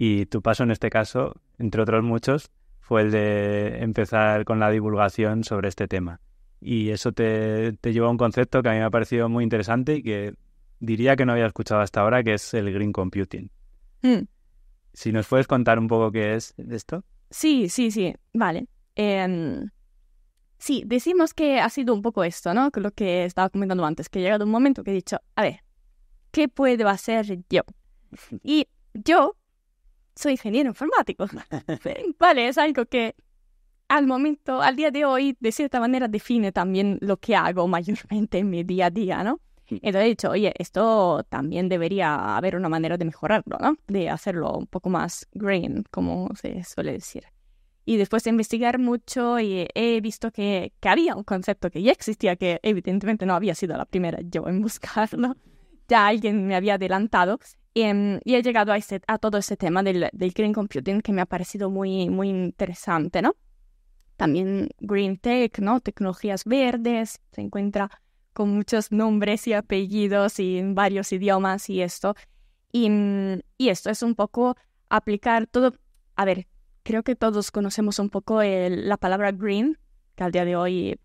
Y tu paso en este caso, entre otros muchos, fue el de empezar con la divulgación sobre este tema. Y eso te, llevó a un concepto que a mí me ha parecido muy interesante y que diría que no había escuchado hasta ahora, que es el green computing. Mm. Si nos puedes contar un poco qué es esto. Sí, sí, sí, vale. Em, sí, decimos que ha sido un poco esto, ¿no? Lo que estaba comentando antes, que ha llegado un momento que he dicho, a ver, ¿qué puedo hacer yo? Y yo soy ingeniero informático. vale, es algo que al momento, al día de hoy, de cierta manera define también lo que hago mayormente en mi día a día, ¿no? Mm. Entonces he dicho, oye, esto también debería haber una manera de mejorarlo, ¿no? De hacerlo un poco más green, como se suele decir. Y después de investigar mucho he visto que, que había un concepto que ya existía, que evidentemente no había sido la primera yo en buscarlo. Ya alguien me había adelantado Em, y, he llegado a, este, a todo este tema del, green computing que me ha parecido muy, muy interesante, ¿no? También green tech, ¿no? Tecnologías verdes, se encuentra con muchos nombres y apellidos y en varios idiomas y esto. Y, mm, esto es un poco aplicar todo, a ver, creo que todos conocemos un poco la palabra green, que al día de hoy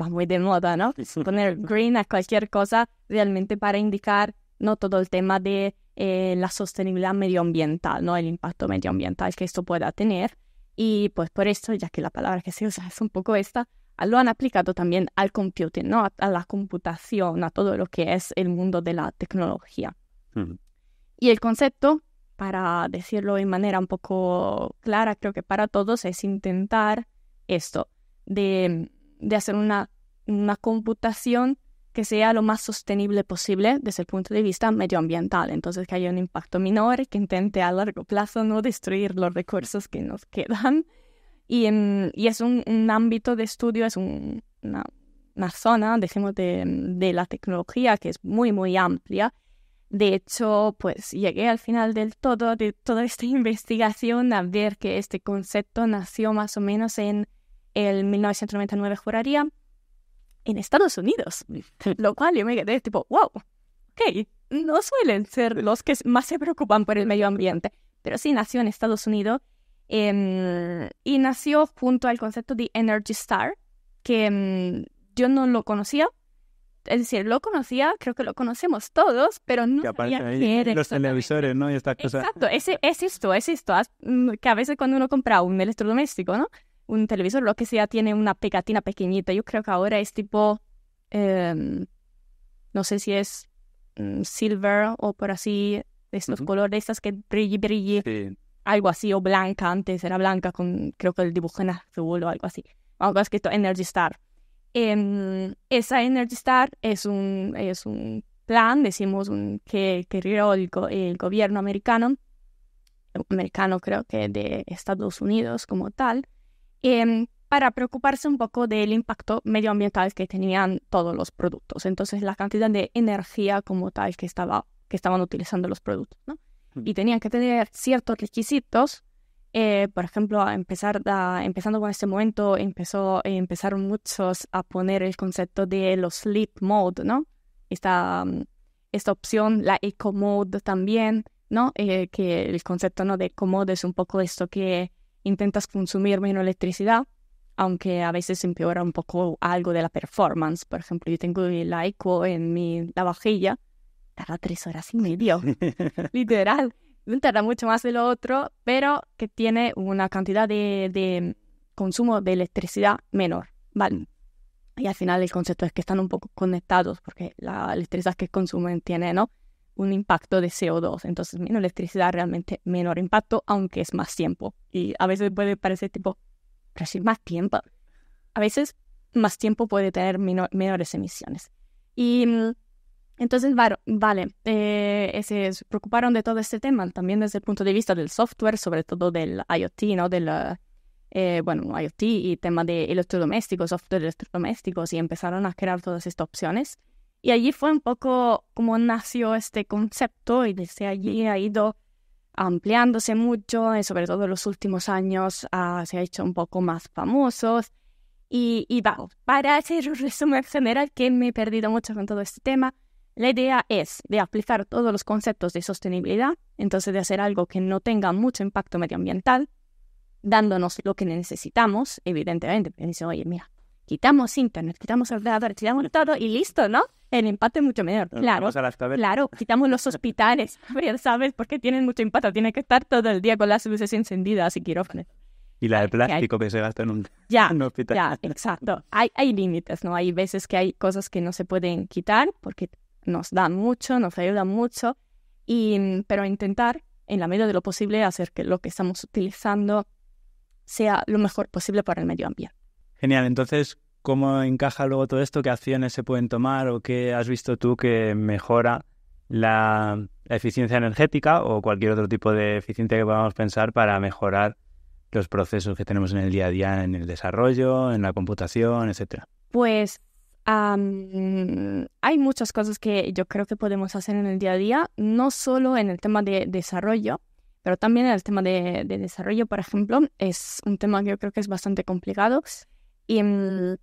va muy de moda, ¿no? Poner green a cualquier cosa realmente para indicar no todo el tema de eh, la sostenibilidad medioambiental, ¿no? El impacto medioambiental que esto pueda tener. Y pues por esto, ya que la palabra que se usa es un poco esta, lo han aplicado también al computing, ¿no? A, la computación, a todo lo que es el mundo de la tecnología. Y el concepto, para decirlo de manera un poco clara, creo que para todos, es intentar esto, de, hacer una, una computación que sea lo más sostenible posible desde el punto de vista medioambiental, entonces que haya un impacto menor, que intente a largo plazo no destruir los recursos que nos quedan. Y, y es un, ámbito de estudio, es una, zona, decimos, de, de la tecnología que es muy, muy amplia. De hecho, pues llegué al final del todo de toda esta investigación a ver que este concepto nació más o menos en el 1999, juraría, en Estados Unidos. Lo cual yo me quedé tipo, wow, ok, no suelen ser los que más se preocupan por el medio ambiente, pero sí nació en Estados Unidos em, y nació junto al concepto de Energy Star, que em, yo no lo conocía. Es decir, lo conocía, creo que lo conocemos todos, pero no que Los televisores, ¿no? Y esta cosa. Exacto, es esto, es esto. Mm, que a veces cuando uno compra un electrodoméstico, ¿no? un televisor, lo que sea, tiene una pegatina pequeñita. Yo creo que ahora es tipo, em, no sé si es mm, silver o por así, es los colores, estas que brille brille algo así, o blanca, antes era blanca, con creo que el dibujo en azul o algo así. Algo escrito Energy Star. Em, esa Energy Star es un, es un plan, decimos, que, que el gobierno americano, americano creo que de Estados Unidos como tal, Em, para preocuparse un poco del impacto medioambiental que tenían todos los productos. Entonces, la cantidad de energía como tal que, estaba, que estaban utilizando los productos. ¿no? Hmm. Y tenían que tener ciertos requisitos. Eh, por ejemplo, empezar empezando con este momento, empezó, eh, empezaron muchos a poner el concepto de los sleep mode, ¿no? Esta, esta opción, la eco mode también, ¿no? Eh, que el concepto ¿no? de eco mode es un poco esto que intentas consumir menos electricidad, aunque a veces empeora un poco algo de la performance. Por ejemplo, yo tengo el eco en mi lavavajilla, tarda tres horas y medio, literal. Tarda mucho más de lo otro, pero que tiene una cantidad de, de consumo de electricidad menor, ¿vale? Mm. Y al final el concepto es que están un poco conectados porque la electricidad que consumen tiene, ¿no? un impacto de CO2. Entonces, menos electricidad, realmente menor impacto, aunque es más tiempo. Y a veces puede parecer tipo, pero más tiempo. A veces más tiempo puede tener menores emisiones. Y mm, entonces, vale, eh, se preocuparon de todo este tema, también desde el punto de vista del software, sobre todo del IoT, ¿no? Del, eh, bueno, IoT y tema de electrodomésticos, software electrodomésticos, y empezaron a crear todas estas opciones. Y allí fue un poco como nació este concepto y desde allí ha ido ampliándose mucho, eh, sobre todo en los últimos años ah, se ha hecho un poco más famosos. Y, y para hacer un resumen general, que me he perdido mucho con todo este tema, la idea es de aplicar todos los conceptos de sostenibilidad, entonces de hacer algo que no tenga mucho impacto medioambiental, dándonos lo que necesitamos, evidentemente. dice, oye, mira, quitamos internet, quitamos ordenadores, quitamos todo y listo, ¿no? el empate es mucho menor. Claro, quitamos los hospitales, ¿sabes? Porque tienen mucho impacto, Tiene que estar todo el día con las luces encendidas y quirófanos. Y la de plástico que, se gasta en un, hospital. Ya, exacto. Hay, límites, ¿no? Hay veces que hay cosas que no se pueden quitar porque nos dan mucho, nos ayudan mucho, y, pero intentar, en la medida de lo posible, hacer que lo que estamos utilizando sea lo mejor posible para el medio ambiente. Genial, entonces, ¿Cómo encaja luego todo esto? ¿Qué acciones se pueden tomar o qué has visto tú que mejora la eficiencia energética o cualquier otro tipo de eficiencia que podamos pensar para mejorar los procesos que tenemos en el día a día, en el desarrollo, en la computación, etcétera? Pues hay muchas cosas que yo creo que podemos hacer en el día a día, no solo en el tema de desarrollo, pero también en el tema de, desarrollo, por ejemplo, es un tema que yo creo que es bastante complicado. Y mm,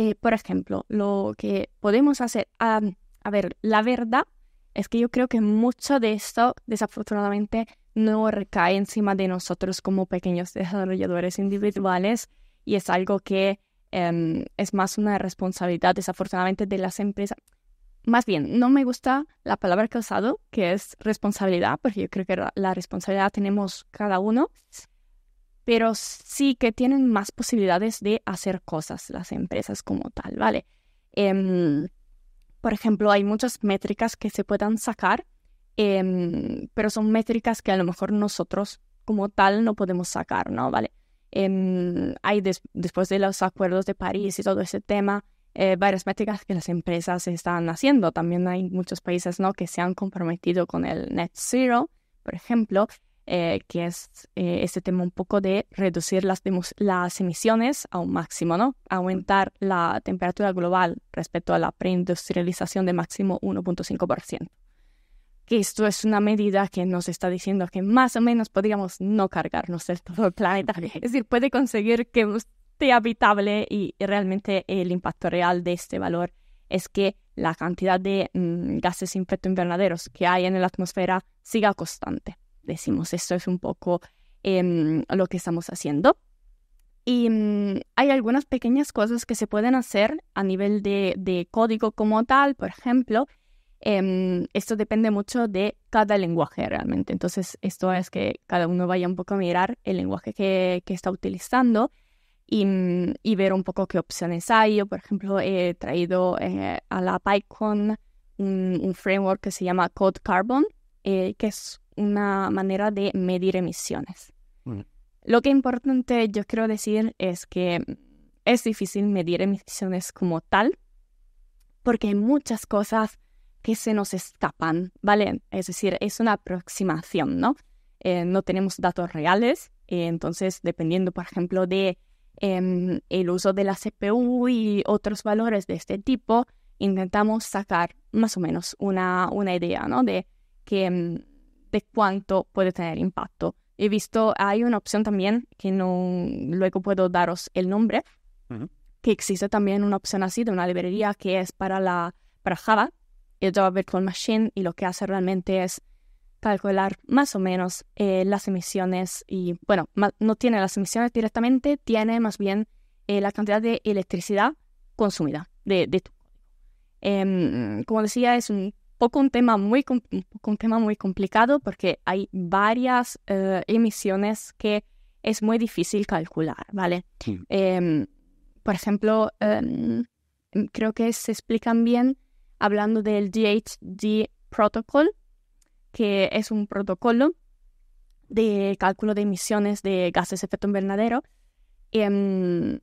eh, por ejemplo, lo que podemos hacer, ah, a ver, la verdad es que yo creo que mucho de esto, desafortunadamente, no recae encima de nosotros como pequeños desarrolladores individuales y es algo que em, es más una responsabilidad, desafortunadamente, de las empresas. Más bien, no me gusta la palabra que he usado, que es responsabilidad, porque yo creo que la responsabilidad tenemos cada uno, pero sí que tienen más posibilidades de hacer cosas las empresas como tal, ¿vale? Em, por ejemplo, hay muchas métricas que se puedan sacar, em, pero son métricas que a lo mejor nosotros como tal no podemos sacar, ¿no? ¿Vale? Em, hay después de los acuerdos de París y todo ese tema, eh, varias métricas que las empresas están haciendo. También hay muchos países ¿no? que se han comprometido con el net zero, por ejemplo, eh, que es eh, este tema un poco de reducir las, emisiones a un máximo, ¿no? Aumentar la temperatura global respecto a la preindustrialización de máximo 1.5%. Que esto es una medida que nos está diciendo que más o menos podríamos no cargarnos de todo el planeta. Es decir, puede conseguir que esté habitable y realmente el impacto real de este valor es que la cantidad de mm, gases de efecto invernaderos que hay en la atmósfera siga constante decimos, esto es un poco em, lo que estamos haciendo. Y mm, hay algunas pequeñas cosas que se pueden hacer a nivel de, código como tal, por ejemplo. Em, esto depende mucho de cada lenguaje realmente. Entonces, esto es que cada uno vaya un poco a mirar el lenguaje que, está utilizando mm, y, ver un poco qué opciones hay. Yo, por ejemplo, he traído eh, a la PyCon un, framework que se llama Code Carbon, eh, que es una manera de medir emisiones. Mm. Lo que importante yo quiero decir es que es difícil medir emisiones como tal, porque hay muchas cosas que se nos escapan, ¿vale? Es decir, es una aproximación, ¿no? Eh, no tenemos datos reales, eh, entonces dependiendo, por ejemplo, de em, el uso de la CPU y otros valores de este tipo, intentamos sacar más o menos una, una idea, ¿no? De que em, de cuánto puede tener impacto. He visto, hay una opción también, que no, luego puedo daros el nombre, que existe también una opción así de una librería que es para, la, para Java, el Java Virtual Machine, y lo que hace realmente es calcular más o menos eh, las emisiones y, bueno, no tiene las emisiones directamente, tiene más bien eh, la cantidad de electricidad consumida de, de tu em, como decía, es un poco un tema muy, un, tema muy complicado porque hay varias eh, emisiones que es muy difícil calcular, ¿vale? Em, por ejemplo, em, creo que se explican bien hablando del DHD Protocol, que es un protocolo de cálculo de emisiones de gases de efecto invernadero em,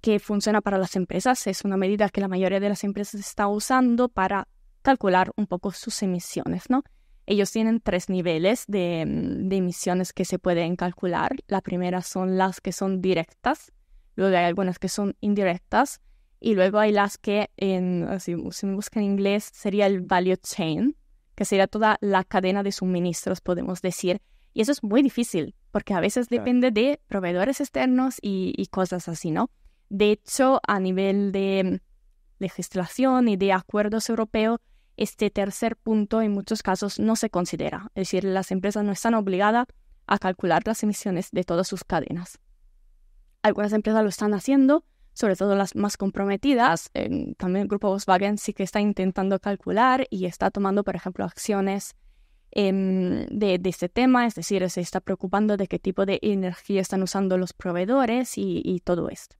que funciona para las empresas. Es una medida que la mayoría de las empresas está usando para calcular un poco sus emisiones, ¿no? Ellos tienen tres niveles mm, de, emisiones que se pueden calcular. La primera son las que son directas, luego hay algunas que son indirectas y luego hay las que, en, si, me buscan en inglés, sería el value chain, que sería toda la cadena de suministros, podemos decir. Y eso es muy difícil porque a veces depende de proveedores externos y, y cosas así, ¿no? De hecho, a nivel de mm, legislación y de acuerdos europeos, este tercer punto en muchos casos no se considera, es decir, las empresas no están obligadas a calcular las emisiones de todas sus cadenas. Algunas empresas lo están haciendo, sobre todo las más comprometidas. también el grupo Volkswagen sí que está intentando calcular y está tomando, por ejemplo, acciones em, de, este tema, es decir, se está preocupando de qué tipo de energía están usando los proveedores y, y todo esto.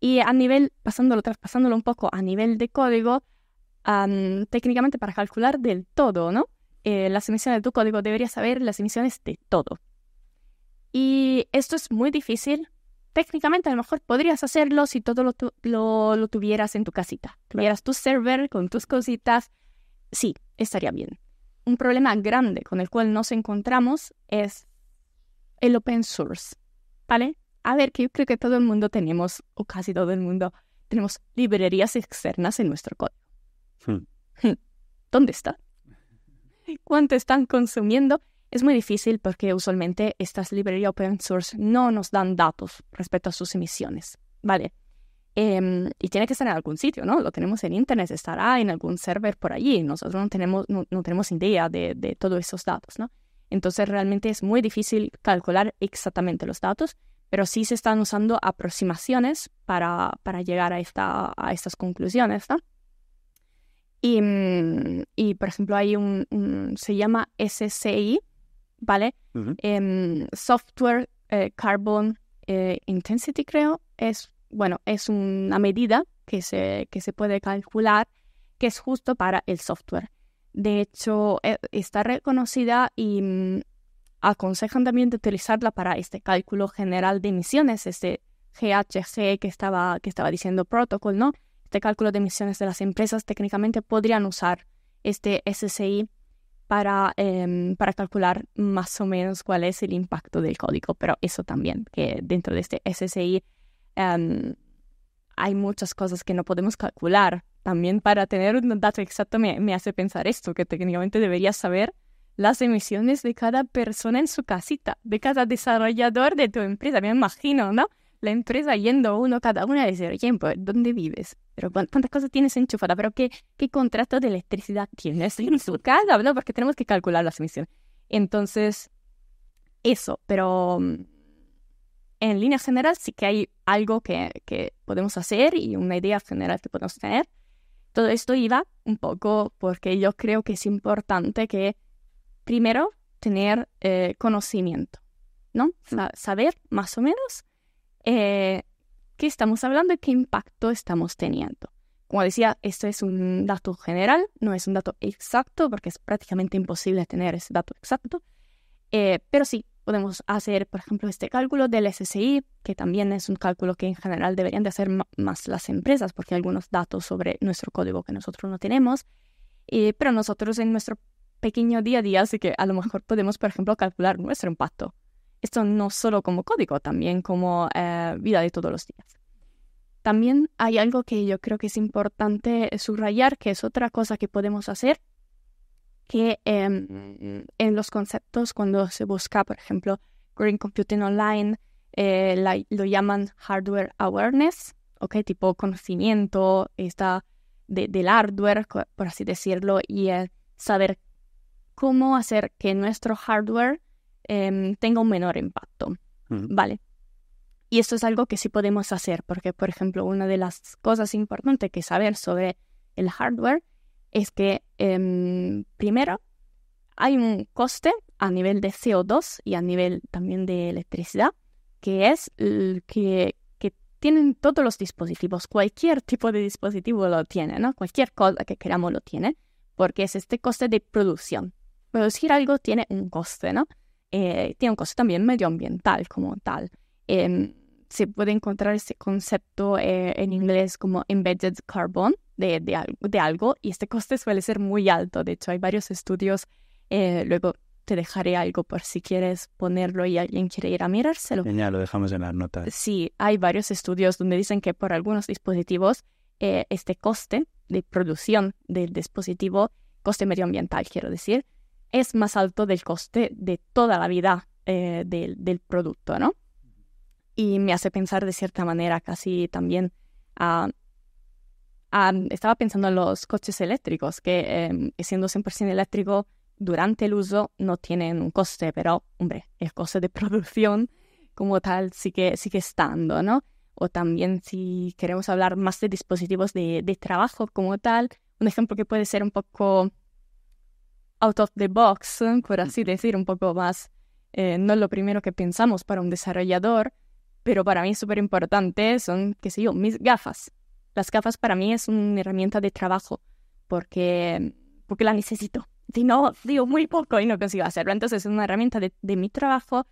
Y a nivel, pasándolo, un poco a nivel de código, técnicamente para calcular del todo, ¿no? Eh, las emisiones de tu código, deberías saber las emisiones de todo. Y esto es muy difícil. Técnicamente a lo mejor podrías hacerlo si todo lo, lo tuvieras en tu casita. Tuvieras tu server con tus cositas. Sí, estaría bien. Un problema grande con el cual nos encontramos es el open source. ¿Vale? A ver, que yo creo que todo el mundo tenemos, o casi todo el mundo, tenemos librerías externas en nuestro código. ¿Dónde está? ¿Cuánto están consumiendo? Es muy difícil porque usualmente estas librerías open source no nos dan datos respecto a sus emisiones. Vale. Em, y tiene que estar en algún sitio, ¿no? Lo tenemos en internet, estará en algún server por allí. Nosotros no tenemos, tenemos idea de, todos esos datos, ¿no? Entonces realmente es muy difícil calcular exactamente los datos, pero sí se están usando aproximaciones para, para llegar a, esta, a estas conclusiones, ¿no? Mm, y, por ejemplo, hay un, se llama SCI, ¿vale? Em, software eh, Carbon eh, Intensity, creo. Es, bueno, es una medida que se, que se puede calcular que es justo para el software. De hecho, e, está reconocida y mm, aconsejan también utilizarla para este cálculo general de emisiones, este GHG que estaba, que estaba diciendo Protocol, ¿no? Este cálculo de emisiones de las empresas, técnicamente podrían usar este SSI para, em, para calcular más o menos cuál es el impacto del código, pero eso también, que dentro de este SSI em, hay muchas cosas que no podemos calcular. También para tener un dato exacto me, me hace pensar esto, que técnicamente deberías saber las emisiones de cada persona en su casita, de cada desarrollador de tu empresa, me imagino, ¿no? la empresa yendo uno cada una decir tiempo ¿dónde vives? Pero ¿cuántas cosas tienes enchufada? ¿Pero qué, qué contrato de electricidad tienes en su casa? ¿No? Porque tenemos que calcular las emisiones. Entonces, eso, pero mm, en línea general sí que hay algo que, podemos hacer y una idea general que podemos tener. Todo esto iba un poco porque yo creo que es importante que primero tener eh, conocimiento, ¿no? saber más o menos eh, qué estamos hablando y qué impacto estamos teniendo. Como decía, esto es un dato general, no es un dato exacto porque es prácticamente imposible tener ese dato exacto, eh, pero sí podemos hacer, por ejemplo, este cálculo del SSI, que también es un cálculo que en general deberían de hacer más las empresas porque hay algunos datos sobre nuestro código que nosotros no tenemos, pero nosotros en nuestro pequeño día a día, así que a lo mejor podemos, por ejemplo, calcular nuestro impacto esto no solo como código, también como eh, vida de todos los días. También hay algo que yo creo que es importante eh, subrayar, que es otra cosa que podemos hacer, que em, en los conceptos cuando se busca, por ejemplo, Green Computing Online, eh, lo llaman hardware awareness, Tipo conocimiento del hardware, por así decirlo, y saber cómo hacer que nuestro hardware Em, tenga un menor impacto. Vale. Y esto es algo que sí podemos hacer, porque, por ejemplo, una de las cosas importantes que saber sobre el hardware es que, em, primero, hay un coste a nivel de CO2 y a nivel también de electricidad, que es el que, que tienen todos los dispositivos, cualquier tipo de dispositivo lo tiene, ¿no? Cualquier cosa que queramos lo tiene, porque es este coste de producción. Producir algo tiene un coste, ¿no? Eh, tiene un coste también medioambiental como tal. Em, se puede encontrar este concepto eh, en inglés como embedded carbon de, de, de, algo y este coste suele ser muy alto. De hecho, hay varios estudios, eh, luego te dejaré algo por si quieres ponerlo y alguien quiere ir a mirárselo. Genial, lo dejamos en las notas. Sí, hay varios estudios donde dicen que por algunos dispositivos este coste de producción del dispositivo, coste medioambiental quiero decir, es más alto del coste de toda la vida eh, del, producto, ¿no? Y me hace pensar de cierta manera casi también a... Ah, ah, estaba pensando en los coches eléctricos, que em, siendo 100% eléctrico, durante el uso no tienen un coste, pero, hombre, el coste de producción como tal sigue, sigue estando, ¿no? O también si queremos hablar más de dispositivos de, de trabajo como tal, un ejemplo que puede ser un poco out of the box, por así decir, un poco más, eh, no es lo primero que pensamos para un desarrollador, pero para mí es súper importante, son, qué sé yo, mis gafas. Las gafas para mí es una herramienta de trabajo, porque, porque la necesito. Si no, digo muy poco y no consigo hacerlo. Entonces es una herramienta de, de mi trabajo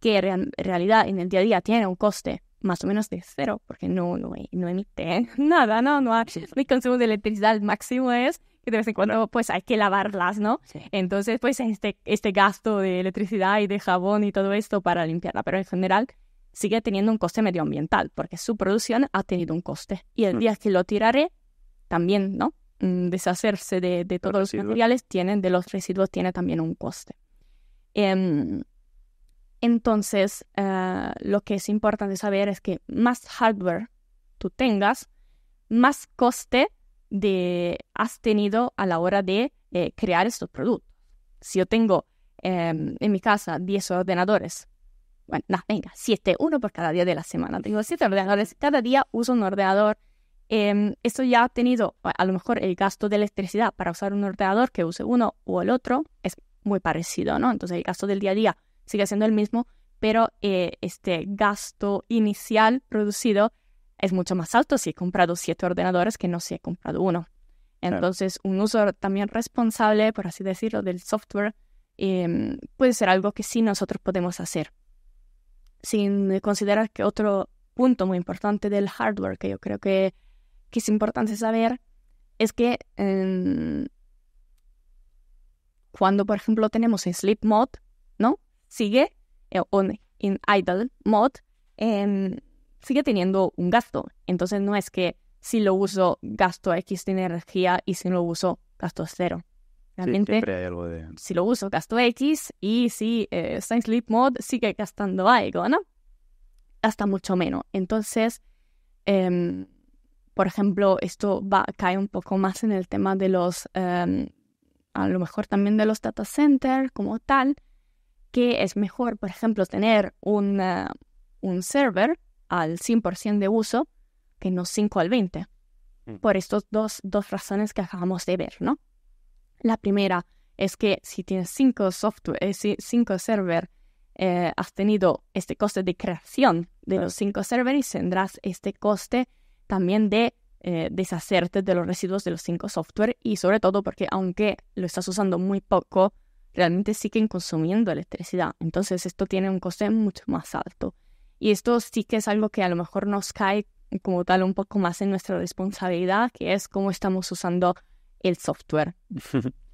que en realidad en el día a día tiene un coste más o menos de cero, porque no, no, no emite nada, no, no, mi consumo de electricidad máximo es y de vez en cuando pues hay que lavarlas, ¿no? Entonces pues este, este gasto de electricidad y de jabón y todo esto para limpiarla, pero en general sigue teniendo un coste medioambiental porque su producción ha tenido un coste y el mm. día que lo tiraré también, ¿no? Mm, deshacerse de, de todos los, materiales tienen, de los residuos tiene también un coste. Em, entonces, eh, lo que es importante saber es que más hardware tú tengas, más coste de, has tenido a la hora de eh, crear estos productos. Si yo tengo em, en mi casa 10 ordenadores, bueno, no, venga, 7, uno por cada día de la semana. Tengo 7 ordenadores, cada día uso un ordenador. Em, esto ya ha tenido, a lo mejor el gasto de electricidad para usar un ordenador que use uno o el otro es muy parecido, ¿no? Entonces el gasto del día a día sigue siendo el mismo, pero eh, este gasto inicial producido es mucho más alto si he comprado siete ordenadores que no si he comprado uno. Entonces, un uso también responsable, por así decirlo, del software em, puede ser algo que sí nosotros podemos hacer. Sin considerar que otro punto muy importante del hardware que yo creo que, es importante saber es que em, cuando, por ejemplo, tenemos en sleep mode, ¿no? Sigue, eh, en idle mode, em, sigue teniendo un gasto. Entonces no es que si lo uso gasto X de energía y si no lo uso gasto cero. Realmente, si lo uso gasto X y si está eh, en Sleep Mode sigue gastando algo, ¿no? Hasta mucho menos. Entonces, em, por ejemplo, esto cae un poco más en el tema de los, em, a lo mejor también de los data centers como tal, que es mejor, por ejemplo, tener un, un server al 100% de uso que no 5 al 20, mm. por estas dos, dos razones que acabamos de ver, ¿no? La primera es que si tienes 5 software, 5 eh, server, eh, has tenido este coste de creación de los 5 server y tendrás este coste también de eh, deshacerte de los residuos de los cinco software y sobre todo porque aunque lo estás usando muy poco, realmente siguen consumiendo electricidad. Entonces esto tiene un coste mucho más alto. Y esto sí que es algo que a lo mejor nos cae como tal un poco más en nuestra responsabilidad, que es cómo estamos usando el software.